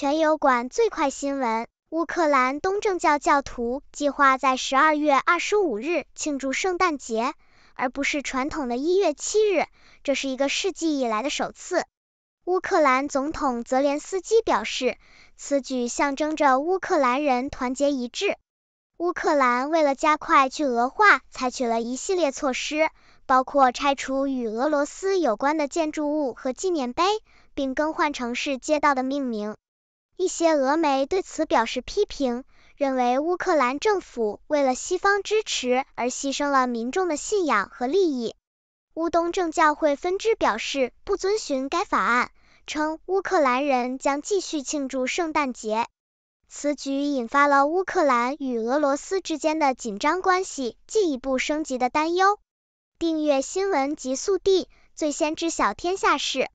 全友馆最快新闻：乌克兰东正教教徒计划在十二月二十五日庆祝圣诞节，而不是传统的一月七日，这是一个世纪以来的首次。乌克兰总统泽连斯基表示，此举象征着乌克兰人团结一致。乌克兰为了加快去俄化，采取了一系列措施，包括拆除与俄罗斯有关的建筑物和纪念碑，并更换城市街道的命名。一些俄媒对此表示批评，认为乌克兰政府为了西方支持而牺牲了民众的信仰和利益。乌东正教会分支表示不遵循该法案，称乌克兰人将继续庆祝圣诞节。此举引发了乌克兰与俄罗斯之间的紧张关系进一步升级的担忧。订阅新闻极速递，最先知晓天下事。